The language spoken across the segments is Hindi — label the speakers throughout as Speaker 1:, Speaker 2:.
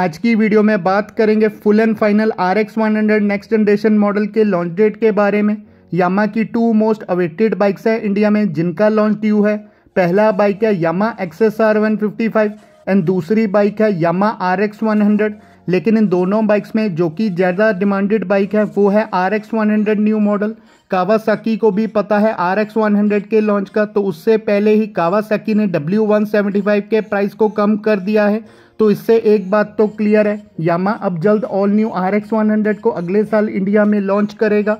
Speaker 1: आज की वीडियो में बात करेंगे full and final R X one hundred next generation model के लॉन्च डेट के बारे में यामा की टू मोस्ट अवेटेड बाइक्स है इंडिया में जिनका लॉन्च ड्यू है पहला बाइक है Yamaha XS R one fifty five and दूसरी बाइक है Yamaha R X one hundred लेकिन इन दोनों बाइक्स में जो कि ज़्यादा डिमांडेड बाइक है वो है R X one hundred new model Kawasaki को भी पता है आर एक्स वन हंड्रेड के लॉन्च का तो उससे पहले ही कावासाकी ने डब्ल्यू वन सेवेंटी फाइव के प्राइस को कम कर दिया है तो इससे एक बात तो क्लियर है यामा अब जल्द all new R X one hundred को अगले साल इंडिया में लॉन्च करेगा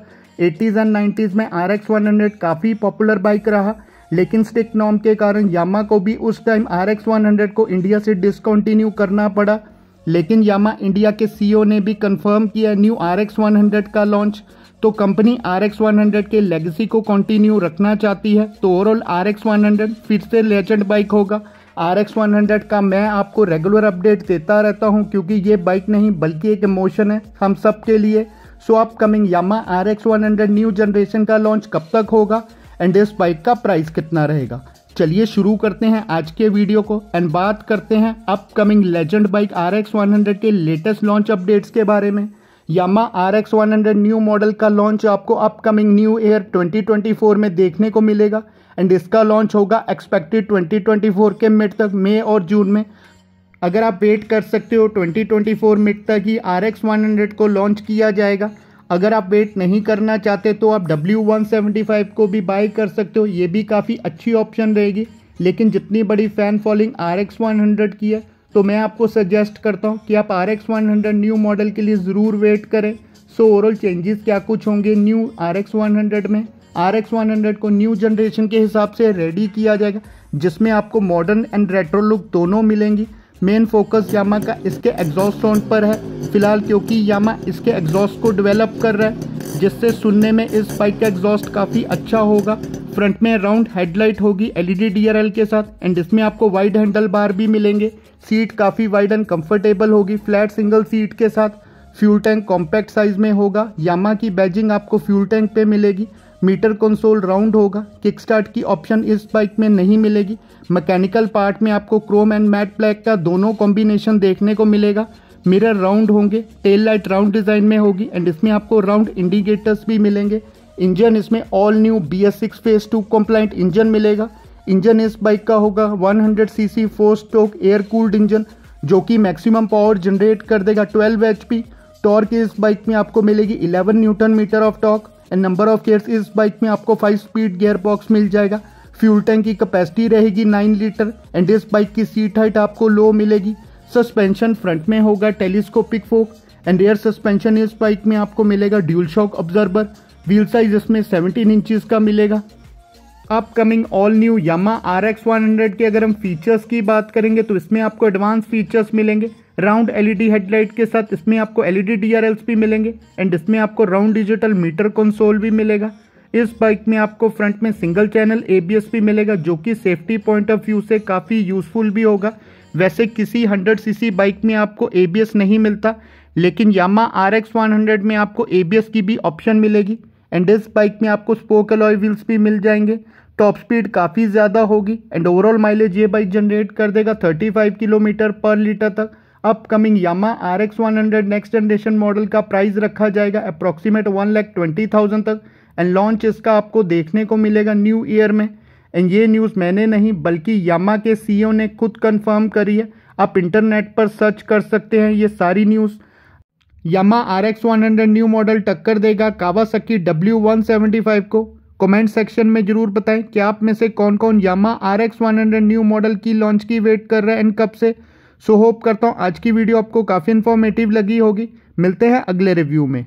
Speaker 1: एटीज़ एंड नाइन्टीज़ में आर एक्स वन हंड्रेड काफ़ी पॉपुलर बाइक रहा लेकिन स्टिक नॉम के कारण यामा को भी उस time R X one hundred को इंडिया से डिसकंटिन्यू करना पड़ा लेकिन यामा इंडिया के सी e ने भी कन्फर्म किया new R X one hundred का लॉन्च तो company R X one hundred के लेगेसी को कंटिन्यू रखना चाहती है तो overall R X one hundred फिर से लेजेंड बाइक होगा आर एक्स वन हंड्रेड का मैं आपको रेगुलर अपडेट देता रहता हूँ क्योंकि ये बाइक नहीं बल्कि एक इमोशन है हम सब के लिए so upcoming Yamaha R X one hundred new generation का लॉन्च कब तक होगा एंड इस बाइक का प्राइस कितना रहेगा चलिए शुरू करते हैं आज के वीडियो को एंड बात करते हैं upcoming legend bike R X one hundred के लेटेस्ट लॉन्च अपडेट्स के बारे में Yamaha R X one hundred new model का लॉन्च आपको upcoming new year twenty twenty four में देखने को मिलेगा एंड इसका लॉन्च होगा एक्सपेक्टेड 2024 के मिड तक मई और जून में अगर आप वेट कर सकते हो 2024 मिड तक ही आर एक्स को लॉन्च किया जाएगा अगर आप वेट नहीं करना चाहते तो आप W175 को भी बाई कर सकते हो ये भी काफ़ी अच्छी ऑप्शन रहेगी लेकिन जितनी बड़ी फ़ैन फॉलोइंग आर एक्स की है तो मैं आपको सजेस्ट करता हूँ कि आप आर एक्स न्यू मॉडल के लिए ज़रूर वेट करें सो ओवरऑल चेंजेस क्या कुछ होंगे न्यू आर एक्स में आर एक्स को न्यू जनरेशन के हिसाब से रेडी किया जाएगा जिसमें आपको मॉडर्न एंड रेट्रो लुक दोनों मिलेंगी मेन फोकस यामा का इसके एग्जॉस्ट साउंड पर है फिलहाल क्योंकि यामा इसके एग्जॉस्ट को डेवलप कर रहा है जिससे सुनने में इस बाइक का एग्जॉस्ट काफ़ी अच्छा होगा फ्रंट में राउंड हेडलाइट होगी एलईडी डीआरएल e के साथ एंड इसमें आपको वाइड हैंडल बार भी मिलेंगे सीट काफ़ी वाइड एंड कंफर्टेबल होगी फ्लैट सिंगल सीट के साथ फ्यूल टैंक कॉम्पैक्ट साइज में होगा यामा की बैजिंग आपको फ्यूल टैंक पे मिलेगी मीटर कंसोल राउंड होगा किक स्टार्ट की ऑप्शन इस बाइक में नहीं मिलेगी मैकेनिकल पार्ट में आपको क्रोम एंड मैट ब्लैक का दोनों कॉम्बिनेशन देखने को मिलेगा मिरर राउंड होंगे टेल लाइट राउंड डिज़ाइन में होगी एंड इसमें आपको राउंड इंडिकेटर्स भी मिलेंगे इंजन इसमें all new B S six phase two compliant engine मिलेगा इंजन इस बाइक का होगा 100 C four stroke air cooled engine जो कि मैक्सिमम पावर जनरेट कर देगा 12 एच टॉर्क इस बाइक में आपको मिलेगी 11 newton metre of torque and number of gears इस बाइक में आपको फाइव स्पीड गेयर बॉक्स मिल जाएगा फ्यूल टैंक की कैपेसिटी रहेगी नाइन लीटर एंड इस बाइक की सीट हाइट आपको लो मिलेगी सस्पेंशन फ्रंट में होगा telescopic fork and rear suspension इस बाइक में आपको मिलेगा dual shock absorber wheel size इसमें सेवनटीन इंचज का मिलेगा upcoming all new Yamaha R X one hundred की अगर हम फीचर्स की बात करेंगे तो इसमें आपको एडवांस फीचर्स मिलेंगे राउंड एलईडी हेडलाइट के साथ इसमें आपको एलईडी डीआरएल्स भी मिलेंगे एंड इसमें आपको राउंड डिजिटल मीटर कंसोल भी मिलेगा इस बाइक में आपको फ्रंट में सिंगल चैनल एबीएस भी मिलेगा जो कि सेफ्टी पॉइंट ऑफ व्यू से काफ़ी यूजफुल भी होगा वैसे किसी 100 सीसी बाइक में आपको एबीएस नहीं मिलता लेकिन यामा आर एक्स में आपको एबीएस की भी ऑप्शन मिलेगी एंड इस बाइक में आपको स्पोक अलॉय व्हील्स भी मिल जाएंगे टॉप स्पीड काफ़ी ज़्यादा होगी एंड ओवरऑल माइलेज ये बाइक जनरेट कर देगा 35 किलोमीटर पर लीटर तक upcoming Yamaha R X one hundred next generation model का प्राइस रखा जाएगा approximate one lakh twenty thousand तक एंड लॉन्च इसका आपको देखने को मिलेगा न्यू ईयर में एंड ये न्यूज़ मैंने नहीं बल्कि यामा के ओ e ने खुद कन्फर्म करी है आप इंटरनेट पर सर्च कर सकते हैं ये सारी news Yamaha R X one hundred new model टक्कर देगा Kawasaki W one seventy five को कमेंट सेक्शन में जरूर बताएं कि आप में से कौन कौन Yamaha R X one hundred new model की लॉन्च की वेट कर रहे हैं एंड कब से सो होप करता हूँ आज की वीडियो आपको काफ़ी इन्फॉर्मेटिव लगी होगी मिलते हैं अगले रिव्यू में